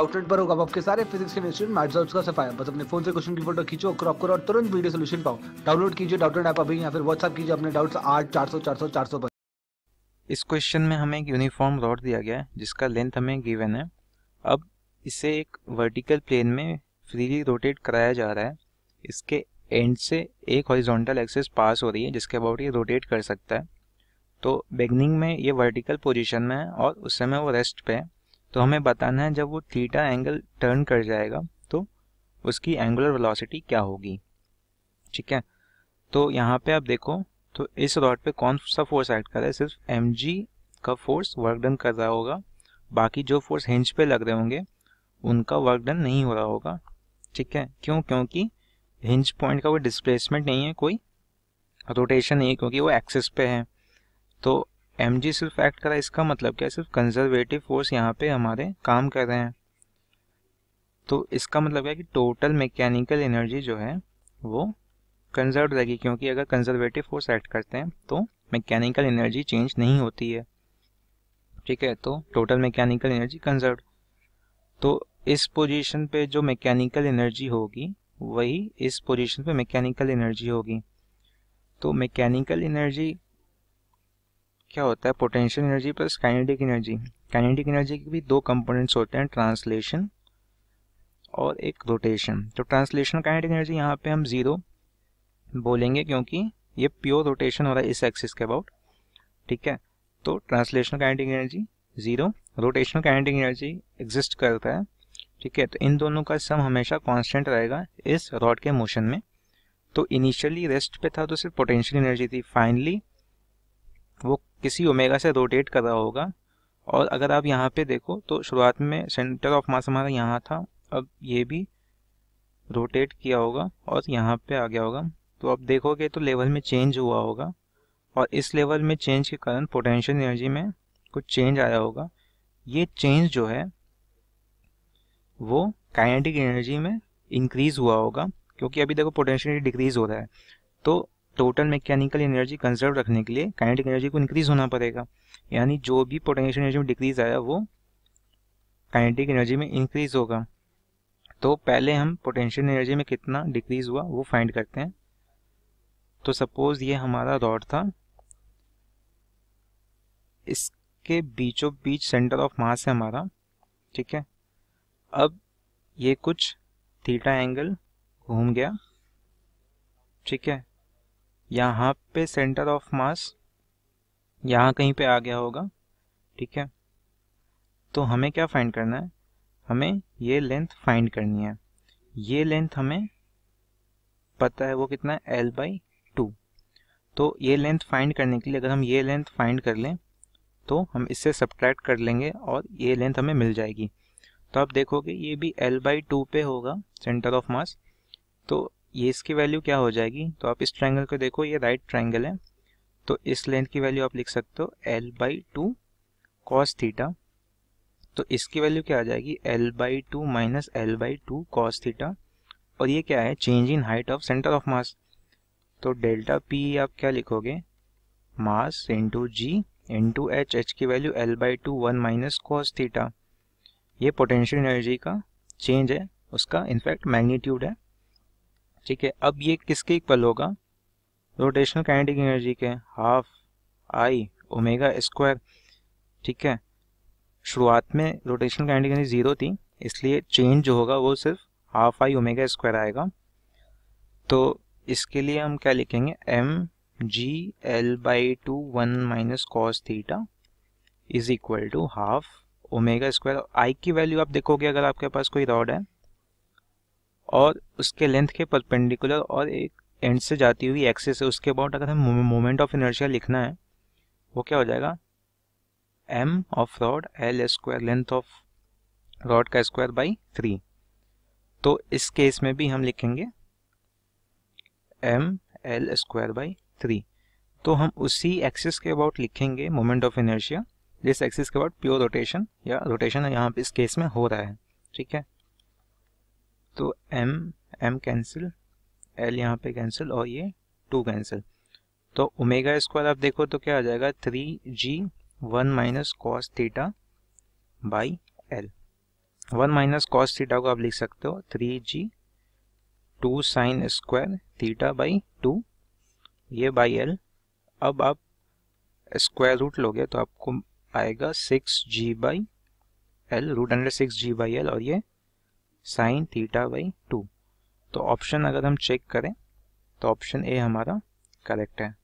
outlet पर होगा आपके सारे फिजिक्स केमिस्ट्री मैथ्स और उसका सफाया बस अपने फोन से क्वेश्चन की फोटो खींचो क्रॉप करो और तुरंत वीडियो सोल्यूशन पाओ डाउनलोड कीजिए डाउटलेट ऐप अभी या फिर व्हाट्सअप कीजिए अपने डाउट्स आठ चार सौ चार सौ चार सौ पर इस क्वेश्चन में हमें एक यूनिफॉर्म रॉड दिया गया है जिसका लेंथ हमें गिवन है अब इसे एक वर्टिकल प्लेन में फ्रीली रोटेट कराया जा रहा है इसके एंड से एक हॉरिजॉन्टल एक्सेस पास हो रही है जिसके अबाउट ये रोटेट कर सकता है तो बिगनिंग में ये वर्टिकल पोजीशन में है और उस समय वो रेस्ट पे है तो हमें बताना है जब वो थीटा एंगल टर्न कर जाएगा तो उसकी एंगुलर वेलोसिटी क्या होगी ठीक है तो यहाँ पे आप देखो तो इस रॉड पे कौन सा फोर्स एक्ट कर रहा है सिर्फ एम का फोर्स वर्क डन कर रहा होगा बाकी जो फोर्स हिंज पे लग रहे होंगे उनका वर्क डन नहीं हो रहा होगा ठीक है क्यों क्योंकि हिंज पॉइंट का कोई डिस्प्लेसमेंट नहीं है कोई रोटेशन नहीं है क्योंकि वो एक्सिस पे है तो एम जी सिर्फ एक्ट करा इसका मतलब क्या है सिर्फ कंजर्वेटिव फोर्स यहाँ पे हमारे काम कर रहे हैं तो इसका मतलब क्या है कि टोटल मैकेनिकल एनर्जी जो है वो कंजर्व रहेगी क्योंकि अगर कंजर्वेटिव फोर्स एक्ट करते हैं तो मैकेनिकल एनर्जी चेंज नहीं होती है ठीक है तो टोटल मैकेनिकल एनर्जी कंजर्व तो इस पोजीशन पे जो मैकेनिकल एनर्जी होगी वही इस पोजीशन पे मैकेनिकल एनर्जी होगी तो मैकेनिकल एनर्जी क्या होता है potential energy plus kinetic energy kinetic energy के भी दो कंपोनेंट्स होते हैं ट्रांसलेशन और एक रोटेशन तो ट्रांसलेशन काइनेटिक एनर्जी यहाँ पे हम ज़ीरो बोलेंगे क्योंकि ये प्योर रोटेशन हो रहा है इस एक्सिस के अबाउट ठीक है तो translation kinetic energy zero rotational kinetic energy exist करता है ठीक है तो इन दोनों का सम हमेशा कांस्टेंट रहेगा इस रॉड के मोशन में तो इनिशियली रेस्ट पे था तो सिर्फ पोटेंशियल एनर्जी थी फाइनली वो किसी ओमेगा से रोटेट कर रहा होगा और अगर आप यहाँ पे देखो तो शुरुआत में सेंटर ऑफ मास हमारा यहाँ था अब ये भी रोटेट किया होगा और यहाँ पे आ गया होगा तो आप देखोगे तो लेवल में चेंज हुआ होगा और इस लेवल में चेंज के कारण पोटेंशियल एनर्जी में कुछ चेंज आया होगा ये चेंज जो है वो काइनेटिक एनर्जी में इंक्रीज हुआ होगा क्योंकि अभी देखो पोटेंशियल डिक्रीज हो रहा है तो टोटल मैकेनिकल एनर्जी कंजर्व रखने के लिए काइनेटिक एनर्जी को इंक्रीज होना पड़ेगा यानी जो भी पोटेंशियल एनर्जी में डिक्रीज आया वो काइनेटिक एनर्जी में इंक्रीज होगा तो पहले हम पोटेंशियल एनर्जी में कितना डिक्रीज हुआ वो फाइंड करते हैं तो सपोज ये हमारा रॉड था इसके बीचों बीच सेंटर ऑफ मास है हमारा ठीक है अब ये कुछ थीटा एंगल घूम गया ठीक है यहाँ पे सेंटर ऑफ मास यहाँ कहीं पे आ गया होगा ठीक है तो हमें क्या फाइंड करना है हमें ये लेंथ फाइंड करनी है ये लेंथ हमें पता है वो कितना है एल बाई टू तो ये लेंथ फाइंड करने के लिए अगर हम ये लेंथ फाइंड कर लें तो हम इससे सब्ट्रैक्ट कर लेंगे और ये लेंथ हमें मिल जाएगी तो आप देखोगे ये भी एल बाई टू पे होगा सेंटर ऑफ मास तो ये इसकी वैल्यू क्या हो जाएगी तो आप इस ट्रायंगल को देखो ये राइट ट्रायंगल है तो इस लेंथ की वैल्यू आप लिख सकते हो L by two cos theta तो इसकी वैल्यू क्या आ जाएगी L by two minus L by two cos theta और ये क्या है change in height of centre of mass तो डेल्टा पी आप क्या लिखोगे mass into G into H H की value L by two one minus cos theta ये पोटेंशियल एनर्जी का चेंज है उसका इनफैक्ट मैग्नीट्यूड है ठीक है अब ये किसके इक्वल होगा रोटेशनल काइनेटिक एनर्जी के हाफ आई ओमेगा स्क्वायर ठीक है शुरुआत में रोटेशनल काइनेटिक एनर्जी ज़ीरो थी इसलिए चेंज जो होगा वो सिर्फ हाफ आई ओमेगा स्क्वायर आएगा तो इसके लिए हम क्या लिखेंगे M G L by two one minus cos theta is equal to half omega square I की वैल्यू आप देखोगे अगर आपके पास कोई रॉड है और उसके लेंथ के परपेंडिकुलर और एक एंड से जाती हुई एक्सेस है उसके अबाउट अगर हम मोमेंट ऑफ इनर्शिया लिखना है वो क्या हो जाएगा M of rod L square length of rod का स्क्वायर बाई थ्री तो इस केस में भी हम लिखेंगे M L square by three तो हम उसी एक्सिस के अबाउट लिखेंगे मोमेंट ऑफ इनर्शिया जिस एक्सिस के अबाउट प्योर रोटेशन या रोटेशन यहाँ इस केस में हो रहा है ठीक है तो m m कैंसिल l यहाँ पे कैंसिल और ये टू कैंसिल तो ओमेगा स्क्वायर आप देखो तो क्या आ जाएगा three G one minus cos theta by L one minus cos theta को आप लिख सकते हो three G two sine square theta by two ये बाई एल अब आप स्क्वायर रूट लोगे तो आपको आएगा six G by L root under six G by L और ये साइन थीटा बाई टू तो ऑप्शन अगर हम चेक करें तो ऑप्शन ए हमारा करेक्ट है